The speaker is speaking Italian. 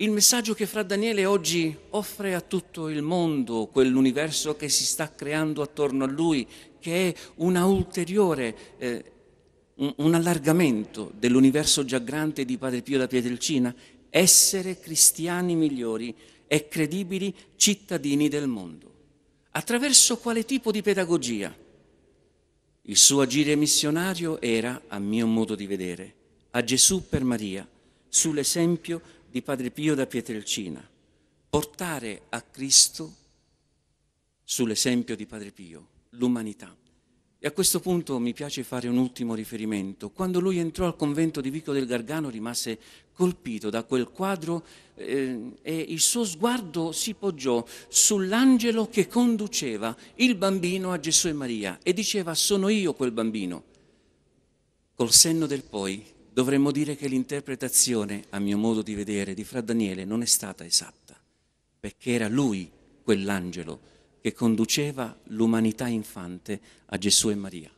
il messaggio che fra Daniele oggi offre a tutto il mondo, quell'universo che si sta creando attorno a lui, che è una ulteriore, eh, un, allargamento dell'universo già grande di Padre Pio da Pietrelcina, essere cristiani migliori e credibili cittadini del mondo. Attraverso quale tipo di pedagogia? Il suo agire missionario era, a mio modo di vedere, a Gesù per Maria, sull'esempio di di Padre Pio da Pietrelcina, portare a Cristo, sull'esempio di Padre Pio, l'umanità. E a questo punto mi piace fare un ultimo riferimento. Quando lui entrò al convento di Vico del Gargano rimase colpito da quel quadro eh, e il suo sguardo si poggiò sull'angelo che conduceva il bambino a Gesù e Maria e diceva sono io quel bambino. Col senno del poi dovremmo dire che l'interpretazione, a mio modo di vedere, di Fra Daniele non è stata esatta, perché era lui quell'angelo che conduceva l'umanità infante a Gesù e Maria.